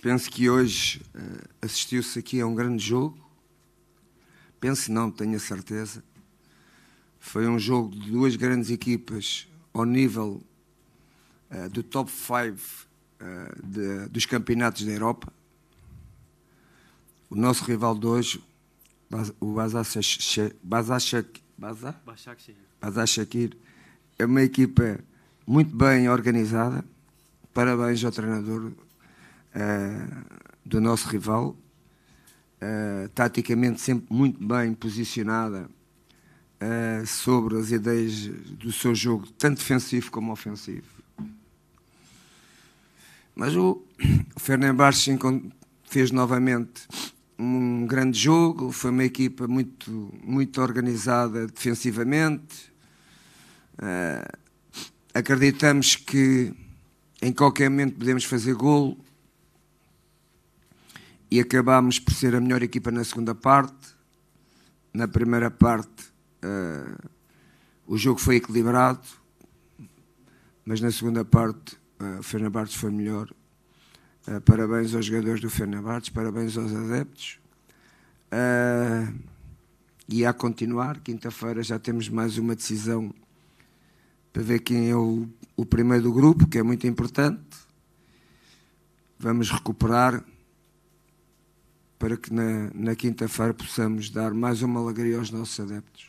Penso que hoje eh, assistiu-se aqui a um grande jogo. Penso não, tenho a certeza. Foi um jogo de duas grandes equipas ao nível uh, do top 5 uh, eh, dos campeonatos da Europa. O nosso rival de hoje, o Bazashakir, é uma equipa muito bem organizada. Parabéns ao treinador uh, do nosso rival, uh, taticamente sempre muito bem posicionada uh, sobre as ideias do seu jogo, tanto defensivo como ofensivo. Mas o, o Fenerbahçe fez novamente um grande jogo, foi uma equipa muito, muito organizada defensivamente. Uh, acreditamos que em qualquer momento podemos fazer golo, e acabámos por ser a melhor equipa na segunda parte. Na primeira parte uh, o jogo foi equilibrado, mas na segunda parte uh, eh, o Fenerbahçe foi melhor. Uh, parabéns aos jogadores do Fenerbahçe, parabéns aos adeptos. e a continuar, quinta-feira já temos mais uma decisão para ver quem é o, o primeiro do grupo, que é muito importante. Vamos recuperar para que na, na quinta-feira possamos dar mais uma alegria aos nossos adeptos.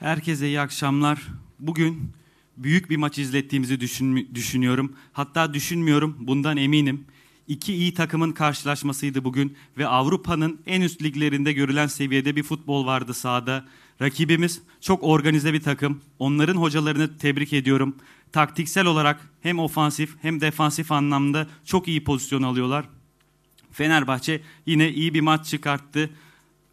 Herkese iyi akşamlar. Bugün büyük bir maç izlettiğimizi düşün, düşünüyorum. Hatta düşünmüyorum, bundan eminim. İki iyi takımın karşılaşmasıydı bugün ve Avrupa'nın en üst liglerinde görülen seviyede bir futbol vardı sahada. Rakibimiz çok organize bir takım. Onların hocalarını tebrik ediyorum. Taktiksel olarak hem ofansif hem defansif anlamda çok iyi pozisyon alıyorlar. Fenerbahçe yine iyi bir maç çıkarttı.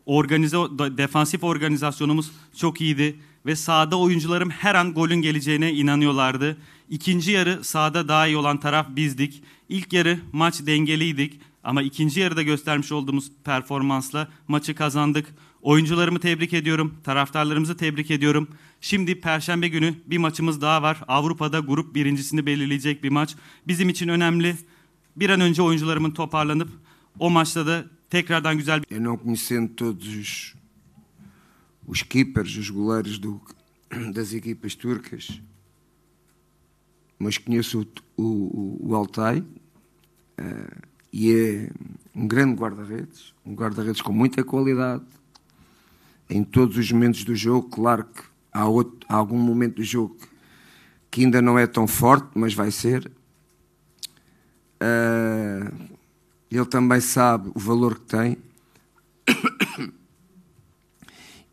Organize defansif organizasyonumuz çok iyiydi ve sahada oyuncularım her an golün geleceğine inanıyorlardı. İkinci yarı sahada daha iyi olan taraf bizdik. İlk yarı maç dengeliydik ama ikinci yarıda göstermiş olduğumuz performansla maçı kazandık. Oyuncularımı tebrik ediyorum. Taraftarlarımızı tebrik ediyorum. Şimdi Perşembe günü bir maçımız daha var. Avrupa'da grup birincisini belirleyecek bir maç. Bizim için önemli. Bir an önce oyuncularımın toparlanıp o maçta da tekrardan güzel bir... Eu não todos os, os keepers, os goleiros do, das equipas turcas, mas conheço o, o, o Altay uh, eh, e é um grande guarda-redes, um guarda-redes com muita qualidade, em todos os momentos do jogo. Claro que há, outro, há algum momento do jogo que ainda não é tão forte, mas vai ser. Uh, ele também sabe o valor que tem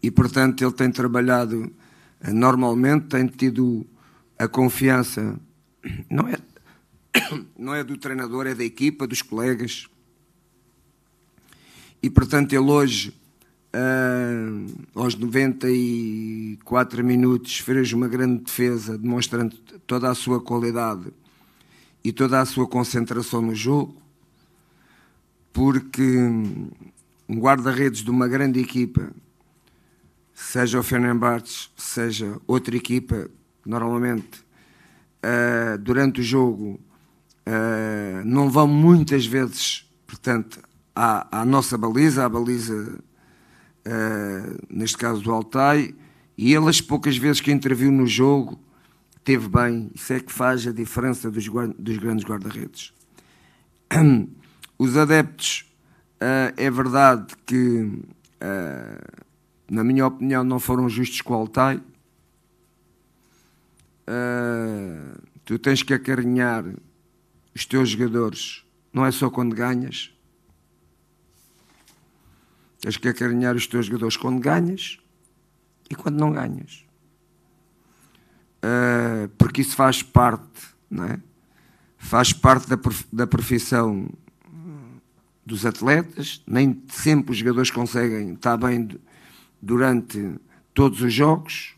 e, portanto, ele tem trabalhado ah, normalmente, tem tido a confiança, não é, não é do treinador, é da equipa, dos colegas. E, portanto, ele hoje Uh, aos 94 minutos fez uma grande defesa, demonstrando toda a sua qualidade e toda a sua concentração no jogo, porque um guarda-redes de uma grande equipa, seja o Fenerbahçe, seja outra equipa, normalmente uh, durante o jogo uh, não vão muitas vezes, portanto, à, à nossa baliza, à baliza uh, neste caso do Altai, e ele, as poucas vezes que interviu no jogo, teve bem. Isso é que faz a diferença dos, dos grandes guarda-redes. Os adeptos, uh, é verdade que, uh, na minha opinião, não foram justos com o Altai. tu tens que acarinhar os teus jogadores, não é só quando ganhas, Tens que acarinhar os teus jogadores quando ganhas e quando não ganhas. Uh, porque isso faz parte, não é? Faz parte da, da profissão dos atletas. Nem sempre os jogadores conseguem estar bem durante todos os jogos.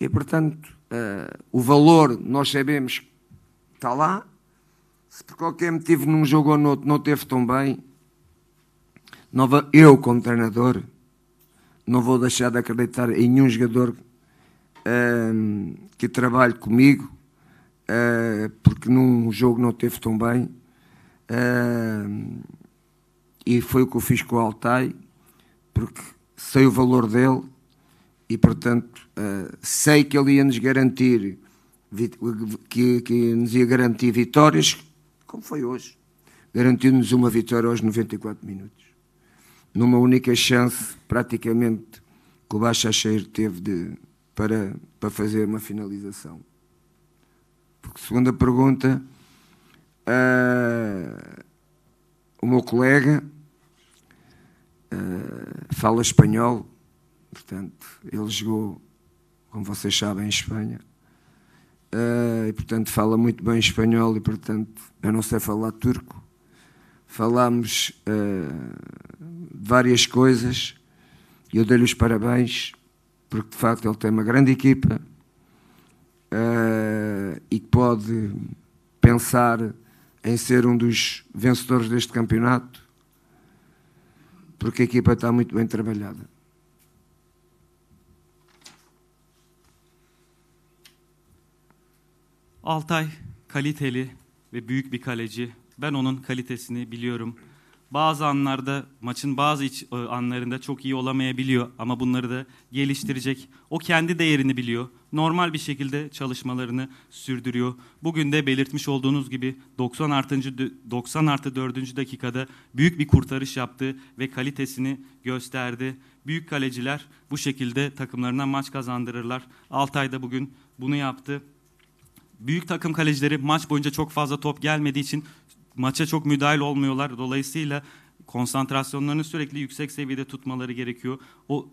E, portanto, uh, o valor, nós sabemos, está lá. Se por qualquer motivo num jogo ou noutro não teve tão bem, não vou, eu, como treinador, não vou deixar de acreditar em nenhum jogador ehm, que trabalhe comigo, uh, porque num jogo não teve tão bem. Uh, e foi o que eu fiz com o Altai, porque sei o valor dele e, portanto, uh, sei que ele ia nos garantir, que, que nos ia garantir vitórias, como foi hoje. Garantiu-nos uma vitória aos 94 minutos numa única chance, praticamente, que o Baixa Cheiro teve de, para, para fazer uma finalização. Porque, segunda pergunta, uh, o meu colega uh, fala espanhol, portanto, ele jogou, como vocês sabem, em Espanha. Uh, e portanto fala muito bem espanhol e portanto eu não sei falar turco falámos uh, eh, de várias coisas e eu dei-lhe os parabéns, porque de facto ele tem uma grande equipa uh, e pode pensar em ser um dos vencedores deste campeonato, porque a equipa está muito bem trabalhada. Altay kaliteli ve büyük bir kaleci Ben onun kalitesini biliyorum. Bazı anlarda maçın bazı iç, e, anlarında çok iyi olamayabiliyor ama bunları da geliştirecek. O kendi değerini biliyor. Normal bir şekilde çalışmalarını sürdürüyor. Bugün de belirtmiş olduğunuz gibi 90 artıncı 90 artı 4. dakikada büyük bir kurtarış yaptı ve kalitesini gösterdi. Büyük kaleciler bu şekilde takımlarına maç kazandırırlar. Altay da bugün bunu yaptı büyük takım kalecileri maç boyunca çok fazla top gelmediği için maça çok müdahil olmuyorlar. Dolayısıyla konsantrasyonlarını sürekli yüksek seviyede tutmaları gerekiyor. O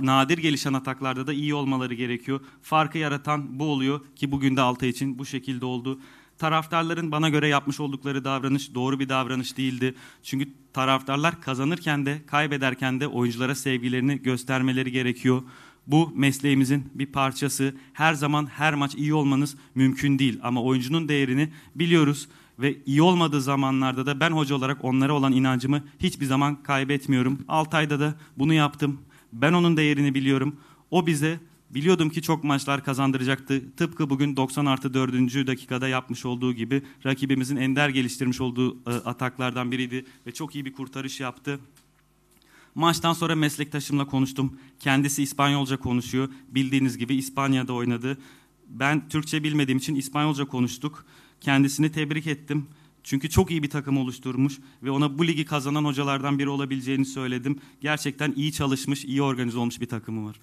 nadir gelişen ataklarda da iyi olmaları gerekiyor. Farkı yaratan bu oluyor ki bugün de Altay için bu şekilde oldu. Taraftarların bana göre yapmış oldukları davranış doğru bir davranış değildi. Çünkü taraftarlar kazanırken de kaybederken de oyunculara sevgilerini göstermeleri gerekiyor. Bu mesleğimizin bir parçası. Her zaman her maç iyi olmanız mümkün değil ama oyuncunun değerini biliyoruz ve iyi olmadığı zamanlarda da ben hoca olarak onlara olan inancımı hiçbir zaman kaybetmiyorum. Altayda da bunu yaptım. Ben onun değerini biliyorum. O bize biliyordum ki çok maçlar kazandıracaktı. Tıpkı bugün 90 artı 4. dakikada yapmış olduğu gibi rakibimizin ender geliştirmiş olduğu e, ataklardan biriydi ve çok iyi bir kurtarış yaptı. Maçtan sonra meslektaşımla konuştum. Kendisi İspanyolca konuşuyor. Bildiğiniz gibi İspanya'da oynadı. Ben Türkçe bilmediğim için İspanyolca konuştuk Kendisini tebrik ettim. Çünkü çok iyi bir takım oluşturmuş ve ona bu ligi kazanan hocalardan biri olabileceğini söyledim. Gerçekten iyi çalışmış, iyi organize olmuş bir takımı var.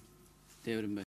Devrim Bey.